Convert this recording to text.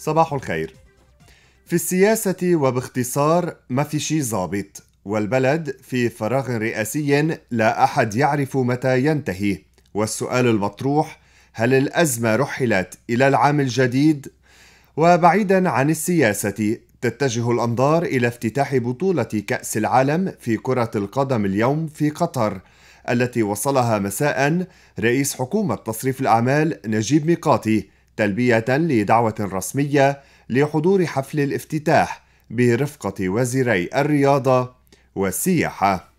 صباح الخير في السياسة وباختصار ما في شي ظابط والبلد في فراغ رئاسي لا أحد يعرف متى ينتهي والسؤال المطروح هل الأزمة رحلت إلى العام الجديد؟ وبعيدا عن السياسة تتجه الأنظار إلى افتتاح بطولة كأس العالم في كرة القدم اليوم في قطر التي وصلها مساء رئيس حكومة تصريف الأعمال نجيب ميقاتي تلبية لدعوة رسمية لحضور حفل الافتتاح برفقة وزيري الرياضة والسياحة